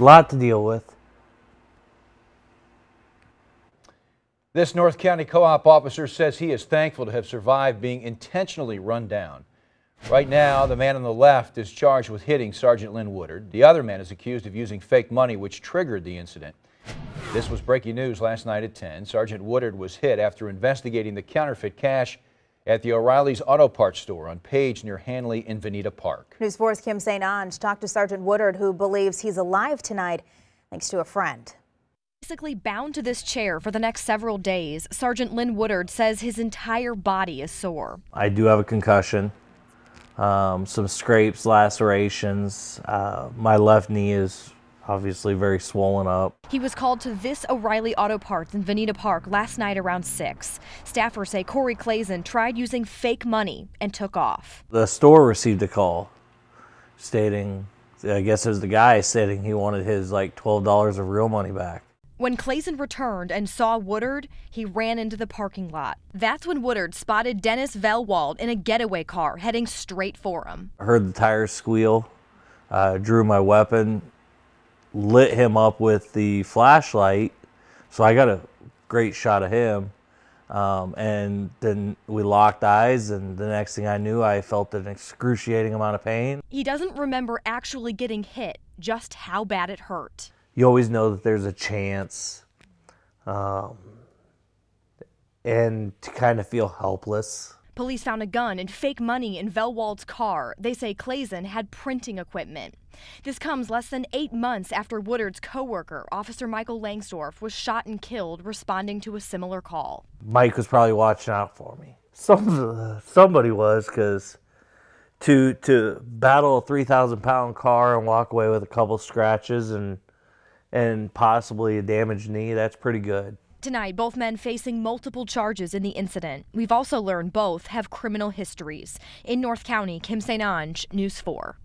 lot to deal with. This North County co-op officer says he is thankful to have survived being intentionally run down. Right now, the man on the left is charged with hitting Sergeant Lynn Woodard. The other man is accused of using fake money, which triggered the incident. This was breaking news last night at 10. Sergeant Woodard was hit after investigating the counterfeit cash at the O'Reilly's Auto Parts store on Page near Hanley in Veneta Park. News 4's Kim St. Ange talked to Sergeant Woodard, who believes he's alive tonight thanks to a friend. Basically bound to this chair for the next several days, Sergeant Lynn Woodard says his entire body is sore. I do have a concussion, um, some scrapes, lacerations. Uh, my left knee is obviously very swollen up. He was called to this O'Reilly Auto Parts in Veneta Park last night around 6. Staffers say Corey Clazen tried using fake money and took off. The store received a call stating, I guess it was the guy stating he wanted his like $12 of real money back. When Clayson returned and saw Woodard, he ran into the parking lot. That's when Woodard spotted Dennis Velwald in a getaway car heading straight for him. I heard the tires squeal, uh, drew my weapon, lit him up with the flashlight. So I got a great shot of him. Um, and then we locked eyes, and the next thing I knew, I felt an excruciating amount of pain. He doesn't remember actually getting hit, just how bad it hurt. You always know that there's a chance. Um, and to kind of feel helpless. Police found a gun and fake money in Velwald's car. They say Clayson had printing equipment. This comes less than eight months after Woodard's co-worker, Officer Michael Langsdorf, was shot and killed responding to a similar call. Mike was probably watching out for me. Some, somebody was, because to to battle a three thousand pound car and walk away with a couple scratches and and possibly a damaged knee, that's pretty good tonight, both men facing multiple charges in the incident. We've also learned both have criminal histories. In North County, Kim St. Ange, News 4.